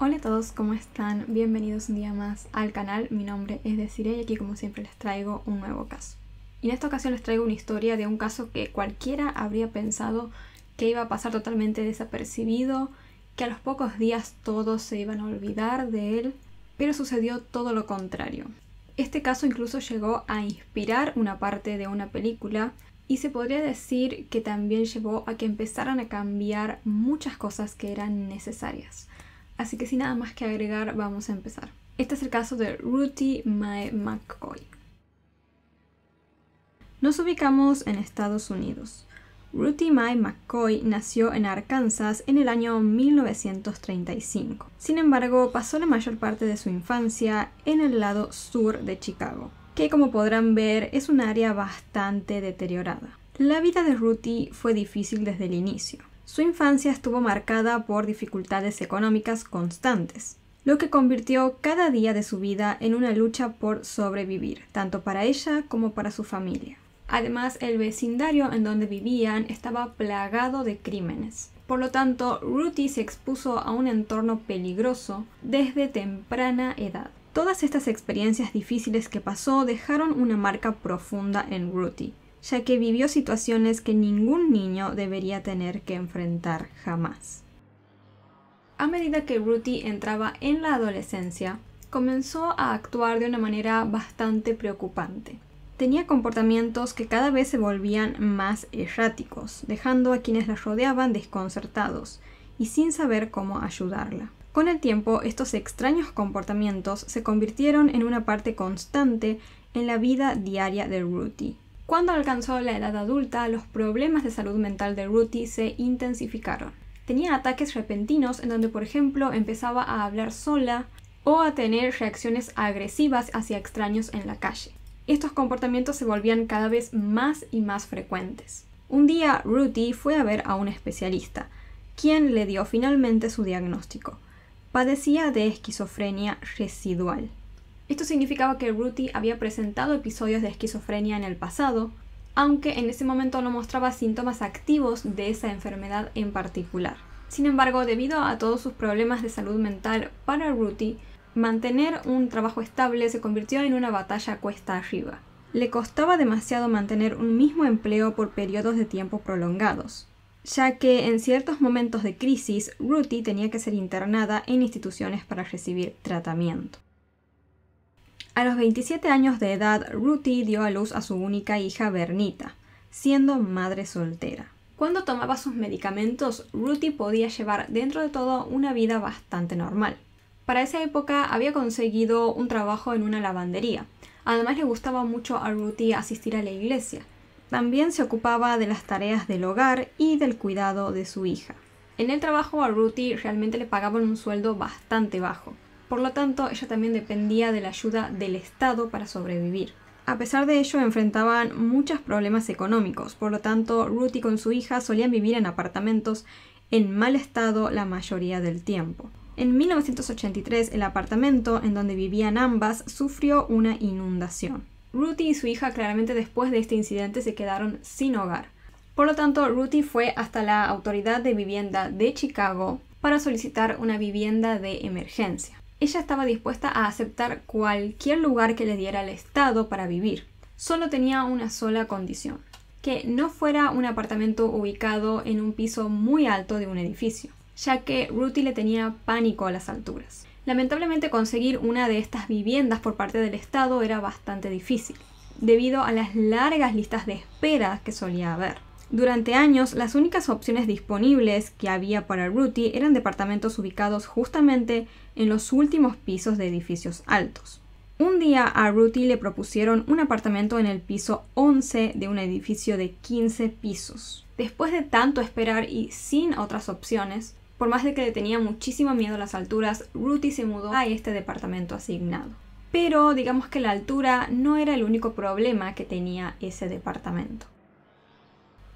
Hola a todos, ¿cómo están? Bienvenidos un día más al canal. Mi nombre es Desiree y aquí como siempre les traigo un nuevo caso. Y en esta ocasión les traigo una historia de un caso que cualquiera habría pensado que iba a pasar totalmente desapercibido, que a los pocos días todos se iban a olvidar de él, pero sucedió todo lo contrario. Este caso incluso llegó a inspirar una parte de una película y se podría decir que también llevó a que empezaran a cambiar muchas cosas que eran necesarias. Así que sin nada más que agregar, vamos a empezar. Este es el caso de Ruthie Mae McCoy. Nos ubicamos en Estados Unidos. Ruthie Mae McCoy nació en Arkansas en el año 1935. Sin embargo, pasó la mayor parte de su infancia en el lado sur de Chicago, que como podrán ver es un área bastante deteriorada. La vida de Ruthie fue difícil desde el inicio. Su infancia estuvo marcada por dificultades económicas constantes, lo que convirtió cada día de su vida en una lucha por sobrevivir, tanto para ella como para su familia. Además, el vecindario en donde vivían estaba plagado de crímenes. Por lo tanto, Ruthie se expuso a un entorno peligroso desde temprana edad. Todas estas experiencias difíciles que pasó dejaron una marca profunda en Ruthie, ya que vivió situaciones que ningún niño debería tener que enfrentar jamás. A medida que Ruthie entraba en la adolescencia, comenzó a actuar de una manera bastante preocupante. Tenía comportamientos que cada vez se volvían más erráticos, dejando a quienes la rodeaban desconcertados y sin saber cómo ayudarla. Con el tiempo, estos extraños comportamientos se convirtieron en una parte constante en la vida diaria de Ruthie, cuando alcanzó la edad adulta, los problemas de salud mental de Ruti se intensificaron. Tenía ataques repentinos en donde, por ejemplo, empezaba a hablar sola o a tener reacciones agresivas hacia extraños en la calle. Estos comportamientos se volvían cada vez más y más frecuentes. Un día, Ruti fue a ver a un especialista, quien le dio finalmente su diagnóstico. Padecía de esquizofrenia residual. Esto significaba que Ruthie había presentado episodios de esquizofrenia en el pasado, aunque en ese momento no mostraba síntomas activos de esa enfermedad en particular. Sin embargo, debido a todos sus problemas de salud mental para Ruthie, mantener un trabajo estable se convirtió en una batalla cuesta arriba. Le costaba demasiado mantener un mismo empleo por periodos de tiempo prolongados, ya que en ciertos momentos de crisis Ruthie tenía que ser internada en instituciones para recibir tratamiento. A los 27 años de edad, Ruthie dio a luz a su única hija Bernita, siendo madre soltera. Cuando tomaba sus medicamentos, Ruthie podía llevar dentro de todo una vida bastante normal. Para esa época había conseguido un trabajo en una lavandería. Además le gustaba mucho a Ruthie asistir a la iglesia. También se ocupaba de las tareas del hogar y del cuidado de su hija. En el trabajo a Ruthie realmente le pagaban un sueldo bastante bajo, por lo tanto, ella también dependía de la ayuda del Estado para sobrevivir. A pesar de ello, enfrentaban muchos problemas económicos, por lo tanto, Ruthie con su hija solían vivir en apartamentos en mal estado la mayoría del tiempo. En 1983, el apartamento en donde vivían ambas sufrió una inundación. Ruthie y su hija claramente después de este incidente se quedaron sin hogar. Por lo tanto, Ruthie fue hasta la Autoridad de Vivienda de Chicago para solicitar una vivienda de emergencia ella estaba dispuesta a aceptar cualquier lugar que le diera el Estado para vivir. Solo tenía una sola condición, que no fuera un apartamento ubicado en un piso muy alto de un edificio, ya que Ruthie le tenía pánico a las alturas. Lamentablemente conseguir una de estas viviendas por parte del Estado era bastante difícil, debido a las largas listas de espera que solía haber. Durante años, las únicas opciones disponibles que había para Ruti eran departamentos ubicados justamente en los últimos pisos de edificios altos. Un día a Ruti le propusieron un apartamento en el piso 11 de un edificio de 15 pisos. Después de tanto esperar y sin otras opciones, por más de que le tenía muchísimo miedo a las alturas, Ruti se mudó a este departamento asignado. Pero digamos que la altura no era el único problema que tenía ese departamento.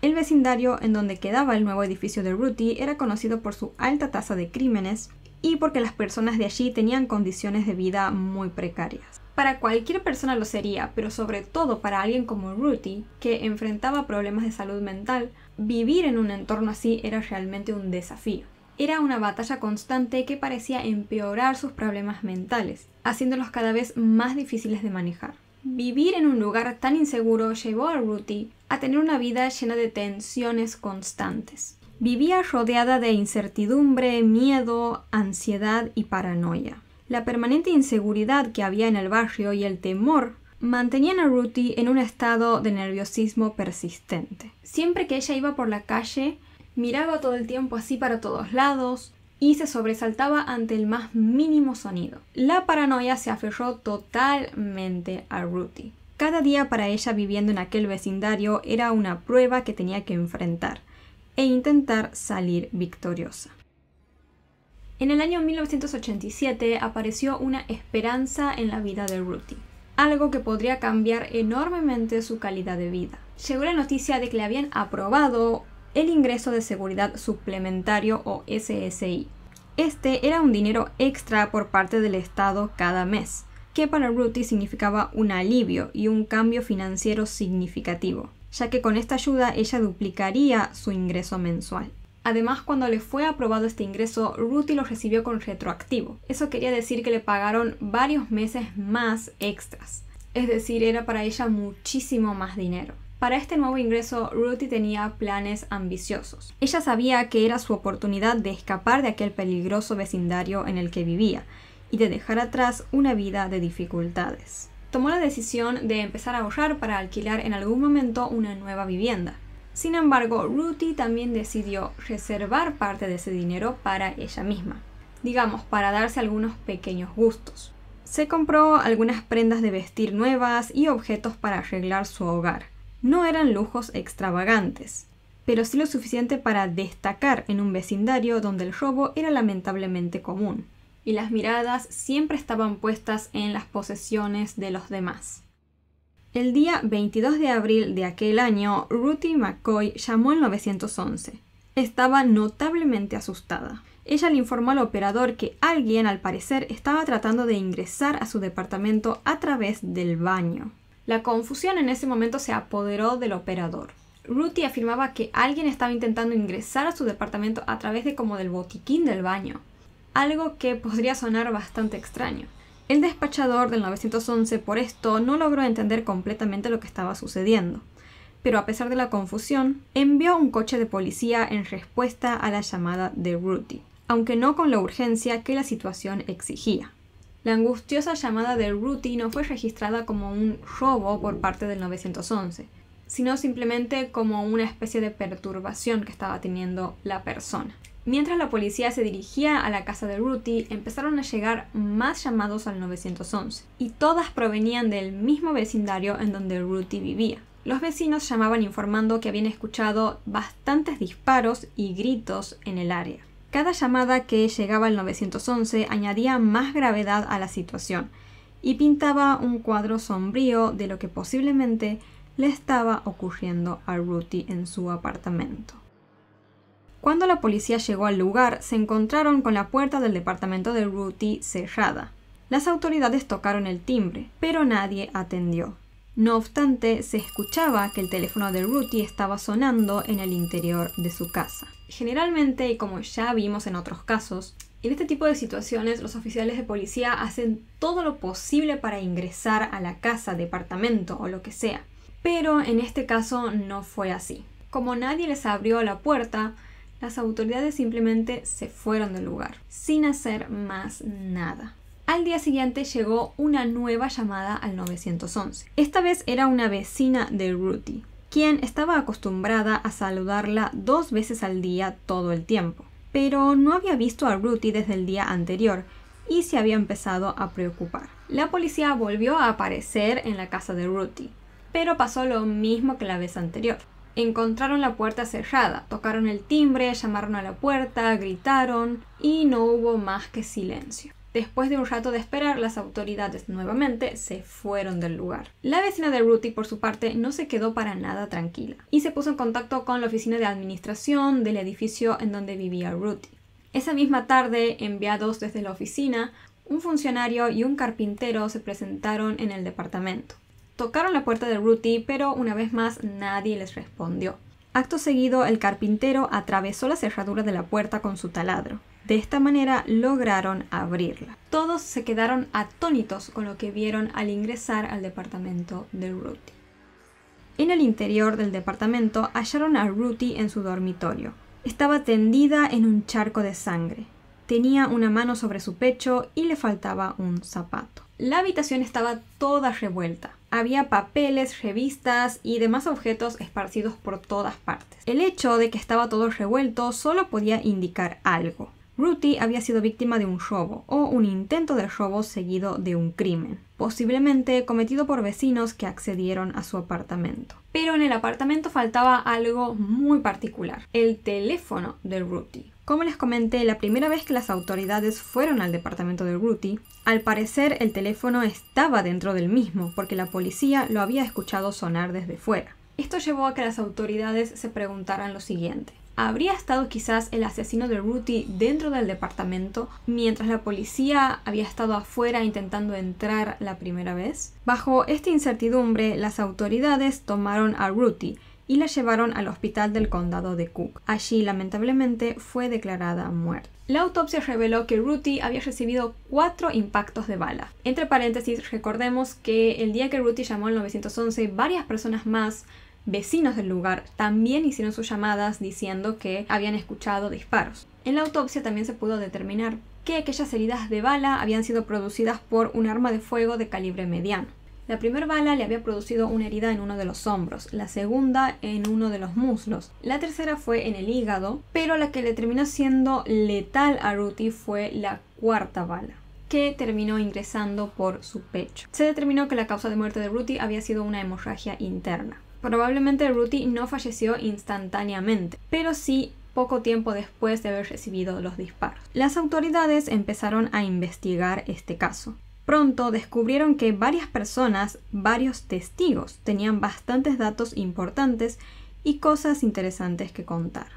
El vecindario en donde quedaba el nuevo edificio de Ruti era conocido por su alta tasa de crímenes y porque las personas de allí tenían condiciones de vida muy precarias. Para cualquier persona lo sería, pero sobre todo para alguien como Ruti, que enfrentaba problemas de salud mental, vivir en un entorno así era realmente un desafío. Era una batalla constante que parecía empeorar sus problemas mentales, haciéndolos cada vez más difíciles de manejar. Vivir en un lugar tan inseguro llevó a Ruti a tener una vida llena de tensiones constantes. Vivía rodeada de incertidumbre, miedo, ansiedad y paranoia. La permanente inseguridad que había en el barrio y el temor mantenían a Ruthie en un estado de nerviosismo persistente. Siempre que ella iba por la calle, miraba todo el tiempo así para todos lados y se sobresaltaba ante el más mínimo sonido. La paranoia se aferró totalmente a Ruthie. Cada día para ella viviendo en aquel vecindario era una prueba que tenía que enfrentar e intentar salir victoriosa. En el año 1987 apareció una esperanza en la vida de Ruthie, algo que podría cambiar enormemente su calidad de vida. Llegó la noticia de que le habían aprobado el ingreso de seguridad suplementario o SSI. Este era un dinero extra por parte del Estado cada mes, que para Ruti significaba un alivio y un cambio financiero significativo, ya que con esta ayuda ella duplicaría su ingreso mensual. Además, cuando le fue aprobado este ingreso, Ruti lo recibió con retroactivo. Eso quería decir que le pagaron varios meses más extras. Es decir, era para ella muchísimo más dinero. Para este nuevo ingreso, Ruthie tenía planes ambiciosos. Ella sabía que era su oportunidad de escapar de aquel peligroso vecindario en el que vivía, y de dejar atrás una vida de dificultades. Tomó la decisión de empezar a ahorrar para alquilar en algún momento una nueva vivienda. Sin embargo, Ruthie también decidió reservar parte de ese dinero para ella misma, digamos, para darse algunos pequeños gustos. Se compró algunas prendas de vestir nuevas y objetos para arreglar su hogar. No eran lujos extravagantes, pero sí lo suficiente para destacar en un vecindario donde el robo era lamentablemente común y las miradas siempre estaban puestas en las posesiones de los demás. El día 22 de abril de aquel año, Ruthie McCoy llamó al 911. Estaba notablemente asustada. Ella le informó al operador que alguien, al parecer, estaba tratando de ingresar a su departamento a través del baño. La confusión en ese momento se apoderó del operador. Ruthie afirmaba que alguien estaba intentando ingresar a su departamento a través de como del botiquín del baño algo que podría sonar bastante extraño. El despachador del 911 por esto no logró entender completamente lo que estaba sucediendo, pero a pesar de la confusión, envió un coche de policía en respuesta a la llamada de Ruthie. aunque no con la urgencia que la situación exigía. La angustiosa llamada de Ruthie no fue registrada como un robo por parte del 911, sino simplemente como una especie de perturbación que estaba teniendo la persona. Mientras la policía se dirigía a la casa de Ruti, empezaron a llegar más llamados al 911, y todas provenían del mismo vecindario en donde Ruti vivía. Los vecinos llamaban informando que habían escuchado bastantes disparos y gritos en el área. Cada llamada que llegaba al 911 añadía más gravedad a la situación y pintaba un cuadro sombrío de lo que posiblemente le estaba ocurriendo a Ruti en su apartamento. Cuando la policía llegó al lugar, se encontraron con la puerta del departamento de Ruti cerrada. Las autoridades tocaron el timbre, pero nadie atendió. No obstante, se escuchaba que el teléfono de Ruti estaba sonando en el interior de su casa. Generalmente, y como ya vimos en otros casos, en este tipo de situaciones los oficiales de policía hacen todo lo posible para ingresar a la casa, departamento o lo que sea. Pero en este caso no fue así. Como nadie les abrió la puerta, las autoridades simplemente se fueron del lugar, sin hacer más nada. Al día siguiente llegó una nueva llamada al 911. Esta vez era una vecina de Ruthie, quien estaba acostumbrada a saludarla dos veces al día todo el tiempo, pero no había visto a Ruthie desde el día anterior y se había empezado a preocupar. La policía volvió a aparecer en la casa de Ruthie, pero pasó lo mismo que la vez anterior. Encontraron la puerta cerrada, tocaron el timbre, llamaron a la puerta, gritaron y no hubo más que silencio. Después de un rato de esperar, las autoridades nuevamente se fueron del lugar. La vecina de Ruthie, por su parte, no se quedó para nada tranquila y se puso en contacto con la oficina de administración del edificio en donde vivía Ruthie. Esa misma tarde, enviados desde la oficina, un funcionario y un carpintero se presentaron en el departamento. Tocaron la puerta de Ruti, pero una vez más nadie les respondió. Acto seguido, el carpintero atravesó la cerradura de la puerta con su taladro. De esta manera lograron abrirla. Todos se quedaron atónitos con lo que vieron al ingresar al departamento de Ruthie En el interior del departamento hallaron a Ruti en su dormitorio. Estaba tendida en un charco de sangre. Tenía una mano sobre su pecho y le faltaba un zapato. La habitación estaba toda revuelta. Había papeles, revistas y demás objetos esparcidos por todas partes. El hecho de que estaba todo revuelto solo podía indicar algo. Ruthie había sido víctima de un robo o un intento de robo seguido de un crimen posiblemente cometido por vecinos que accedieron a su apartamento. Pero en el apartamento faltaba algo muy particular, el teléfono del Ruti. Como les comenté, la primera vez que las autoridades fueron al departamento de Ruti, al parecer el teléfono estaba dentro del mismo, porque la policía lo había escuchado sonar desde fuera. Esto llevó a que las autoridades se preguntaran lo siguiente habría estado quizás el asesino de Ruti dentro del departamento mientras la policía había estado afuera intentando entrar la primera vez? Bajo esta incertidumbre, las autoridades tomaron a Ruti y la llevaron al hospital del condado de Cook. Allí, lamentablemente, fue declarada muerta. La autopsia reveló que Ruti había recibido cuatro impactos de bala. Entre paréntesis, recordemos que el día que Ruthie llamó al 911, varias personas más vecinos del lugar también hicieron sus llamadas diciendo que habían escuchado disparos. En la autopsia también se pudo determinar que aquellas heridas de bala habían sido producidas por un arma de fuego de calibre mediano. La primera bala le había producido una herida en uno de los hombros, la segunda en uno de los muslos, la tercera fue en el hígado, pero la que le terminó siendo letal a Ruti fue la cuarta bala que terminó ingresando por su pecho. Se determinó que la causa de muerte de Ruti había sido una hemorragia interna. Probablemente Ruti no falleció instantáneamente, pero sí poco tiempo después de haber recibido los disparos. Las autoridades empezaron a investigar este caso. Pronto descubrieron que varias personas, varios testigos, tenían bastantes datos importantes y cosas interesantes que contar.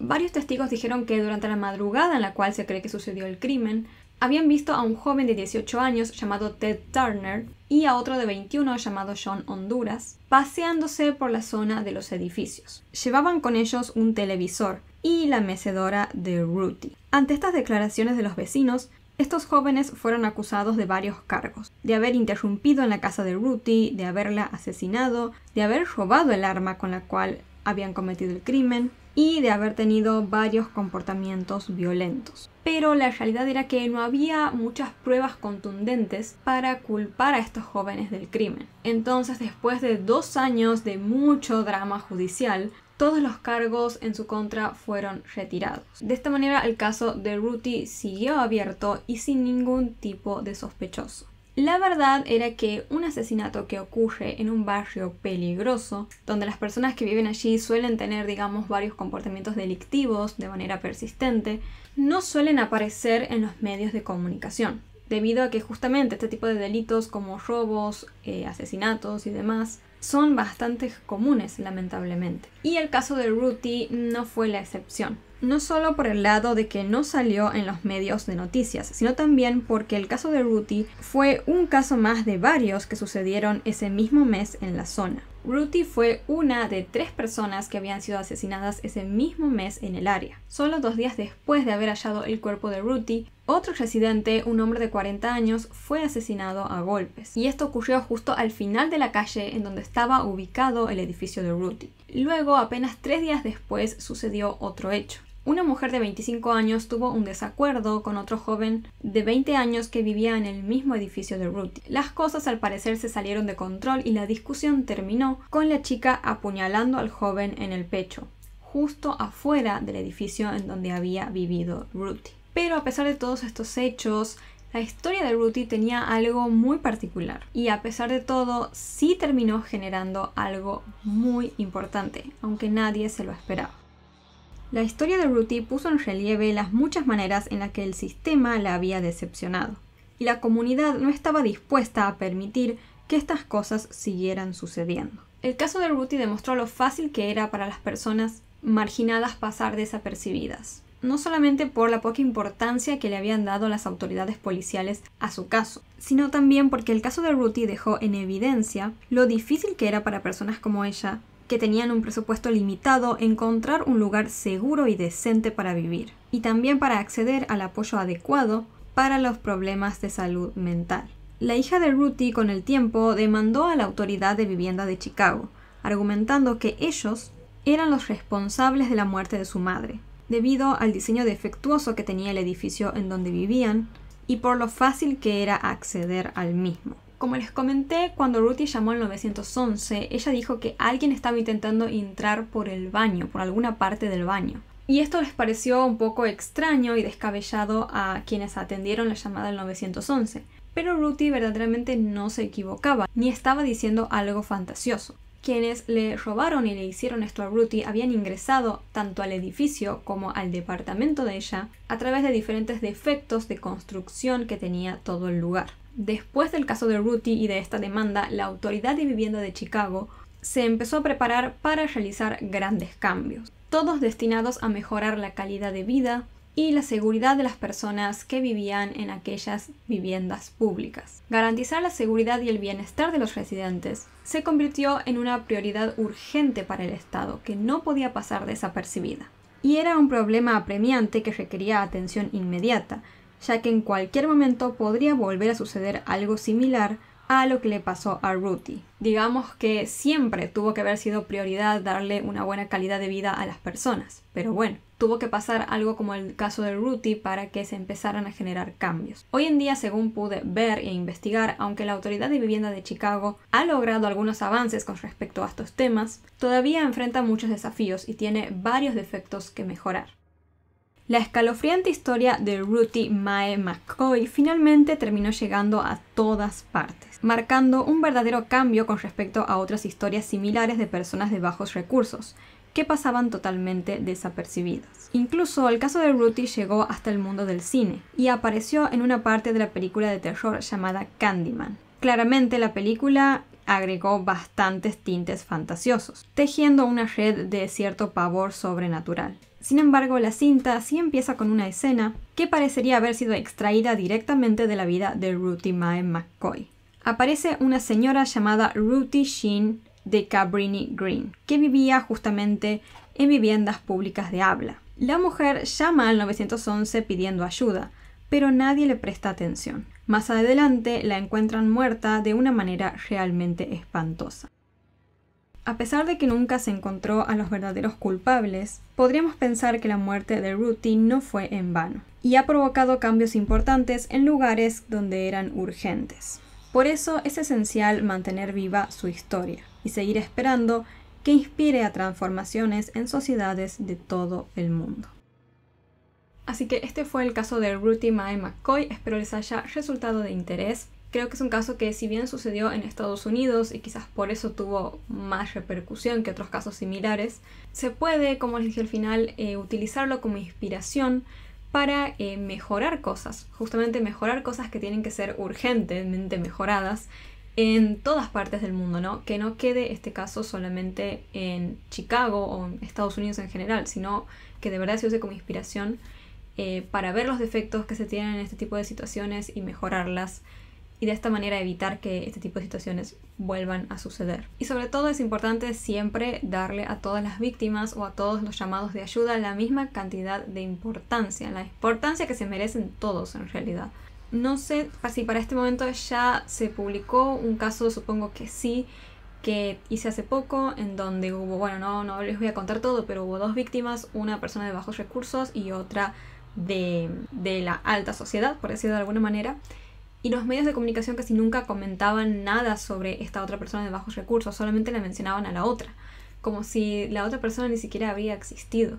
Varios testigos dijeron que durante la madrugada en la cual se cree que sucedió el crimen, habían visto a un joven de 18 años llamado Ted Turner y a otro de 21 llamado John Honduras, paseándose por la zona de los edificios. Llevaban con ellos un televisor y la mecedora de Ruthie. Ante estas declaraciones de los vecinos, estos jóvenes fueron acusados de varios cargos, de haber interrumpido en la casa de Ruthie, de haberla asesinado, de haber robado el arma con la cual habían cometido el crimen, y de haber tenido varios comportamientos violentos. Pero la realidad era que no había muchas pruebas contundentes para culpar a estos jóvenes del crimen. Entonces, después de dos años de mucho drama judicial, todos los cargos en su contra fueron retirados. De esta manera el caso de Ruti siguió abierto y sin ningún tipo de sospechoso. La verdad era que un asesinato que ocurre en un barrio peligroso, donde las personas que viven allí suelen tener, digamos, varios comportamientos delictivos de manera persistente, no suelen aparecer en los medios de comunicación, debido a que justamente este tipo de delitos como robos, eh, asesinatos y demás son bastante comunes, lamentablemente. Y el caso de Ruti no fue la excepción no solo por el lado de que no salió en los medios de noticias, sino también porque el caso de Ruti fue un caso más de varios que sucedieron ese mismo mes en la zona. Ruti fue una de tres personas que habían sido asesinadas ese mismo mes en el área. Solo dos días después de haber hallado el cuerpo de Ruti, otro residente, un hombre de 40 años, fue asesinado a golpes. Y esto ocurrió justo al final de la calle en donde estaba ubicado el edificio de Ruti. Luego, apenas tres días después, sucedió otro hecho. Una mujer de 25 años tuvo un desacuerdo con otro joven de 20 años que vivía en el mismo edificio de Ruthie. Las cosas al parecer se salieron de control y la discusión terminó con la chica apuñalando al joven en el pecho, justo afuera del edificio en donde había vivido Ruthie. Pero a pesar de todos estos hechos, la historia de Ruthie tenía algo muy particular y a pesar de todo sí terminó generando algo muy importante, aunque nadie se lo esperaba. La historia de Ruti puso en relieve las muchas maneras en las que el sistema la había decepcionado, y la comunidad no estaba dispuesta a permitir que estas cosas siguieran sucediendo. El caso de Ruti demostró lo fácil que era para las personas marginadas pasar desapercibidas, no solamente por la poca importancia que le habían dado las autoridades policiales a su caso, sino también porque el caso de Ruti dejó en evidencia lo difícil que era para personas como ella que tenían un presupuesto limitado encontrar un lugar seguro y decente para vivir, y también para acceder al apoyo adecuado para los problemas de salud mental. La hija de Ruthie con el tiempo demandó a la autoridad de vivienda de Chicago, argumentando que ellos eran los responsables de la muerte de su madre, debido al diseño defectuoso que tenía el edificio en donde vivían y por lo fácil que era acceder al mismo. Como les comenté, cuando Ruthie llamó al 911, ella dijo que alguien estaba intentando entrar por el baño, por alguna parte del baño. Y esto les pareció un poco extraño y descabellado a quienes atendieron la llamada al 911. Pero Ruthie verdaderamente no se equivocaba, ni estaba diciendo algo fantasioso. Quienes le robaron y le hicieron esto a Ruthie habían ingresado tanto al edificio como al departamento de ella a través de diferentes defectos de construcción que tenía todo el lugar. Después del caso de Ruti y de esta demanda, la Autoridad de Vivienda de Chicago se empezó a preparar para realizar grandes cambios, todos destinados a mejorar la calidad de vida y la seguridad de las personas que vivían en aquellas viviendas públicas. Garantizar la seguridad y el bienestar de los residentes se convirtió en una prioridad urgente para el Estado, que no podía pasar desapercibida. Y era un problema apremiante que requería atención inmediata, ya que en cualquier momento podría volver a suceder algo similar a lo que le pasó a Ruthie. Digamos que siempre tuvo que haber sido prioridad darle una buena calidad de vida a las personas, pero bueno, tuvo que pasar algo como el caso de Ruthie para que se empezaran a generar cambios. Hoy en día, según pude ver e investigar, aunque la Autoridad de Vivienda de Chicago ha logrado algunos avances con respecto a estos temas, todavía enfrenta muchos desafíos y tiene varios defectos que mejorar. La escalofriante historia de Ruthie Mae McCoy finalmente terminó llegando a todas partes, marcando un verdadero cambio con respecto a otras historias similares de personas de bajos recursos, que pasaban totalmente desapercibidas. Incluso el caso de Ruthie llegó hasta el mundo del cine y apareció en una parte de la película de terror llamada Candyman. Claramente la película agregó bastantes tintes fantasiosos, tejiendo una red de cierto pavor sobrenatural. Sin embargo, la cinta sí empieza con una escena que parecería haber sido extraída directamente de la vida de Ruthie Mae McCoy. Aparece una señora llamada Ruthie Sheen de Cabrini Green, que vivía justamente en viviendas públicas de habla. La mujer llama al 911 pidiendo ayuda, pero nadie le presta atención. Más adelante la encuentran muerta de una manera realmente espantosa. A pesar de que nunca se encontró a los verdaderos culpables, podríamos pensar que la muerte de Ruthie no fue en vano, y ha provocado cambios importantes en lugares donde eran urgentes. Por eso es esencial mantener viva su historia y seguir esperando que inspire a transformaciones en sociedades de todo el mundo. Así que este fue el caso de Ruthie Mae McCoy, espero les haya resultado de interés creo que es un caso que si bien sucedió en Estados Unidos y quizás por eso tuvo más repercusión que otros casos similares, se puede, como les dije al final, eh, utilizarlo como inspiración para eh, mejorar cosas, justamente mejorar cosas que tienen que ser urgentemente mejoradas en todas partes del mundo, ¿no? Que no quede este caso solamente en Chicago o en Estados Unidos en general, sino que de verdad se use como inspiración eh, para ver los defectos que se tienen en este tipo de situaciones y mejorarlas y de esta manera evitar que este tipo de situaciones vuelvan a suceder. Y sobre todo es importante siempre darle a todas las víctimas o a todos los llamados de ayuda la misma cantidad de importancia, la importancia que se merecen todos en realidad. No sé si para este momento ya se publicó un caso, supongo que sí, que hice hace poco, en donde hubo, bueno, no, no les voy a contar todo, pero hubo dos víctimas, una persona de bajos recursos y otra de, de la alta sociedad, por decirlo de alguna manera y los medios de comunicación casi nunca comentaban nada sobre esta otra persona de bajos recursos, solamente la mencionaban a la otra, como si la otra persona ni siquiera había existido.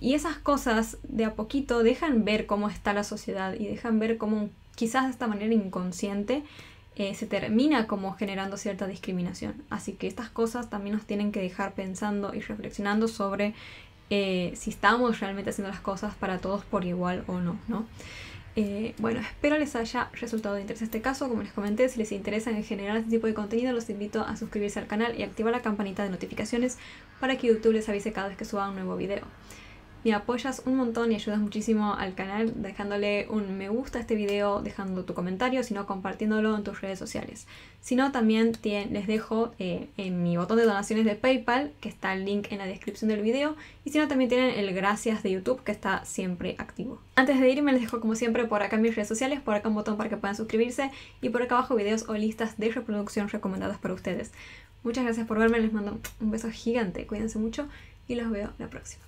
Y esas cosas de a poquito dejan ver cómo está la sociedad y dejan ver cómo quizás de esta manera inconsciente eh, se termina como generando cierta discriminación. Así que estas cosas también nos tienen que dejar pensando y reflexionando sobre eh, si estamos realmente haciendo las cosas para todos por igual o no, ¿no? Eh, bueno, espero les haya resultado de interés este caso. Como les comenté, si les interesa en general este tipo de contenido, los invito a suscribirse al canal y activar la campanita de notificaciones para que YouTube les avise cada vez que suba un nuevo video me apoyas un montón y ayudas muchísimo al canal dejándole un me gusta a este video, dejando tu comentario, sino compartiéndolo en tus redes sociales. Si no, también les dejo eh, en mi botón de donaciones de PayPal, que está el link en la descripción del video, y si no, también tienen el gracias de YouTube, que está siempre activo. Antes de irme, les dejo como siempre por acá mis redes sociales, por acá un botón para que puedan suscribirse, y por acá abajo videos o listas de reproducción recomendadas para ustedes. Muchas gracias por verme, les mando un beso gigante, cuídense mucho y los veo la próxima.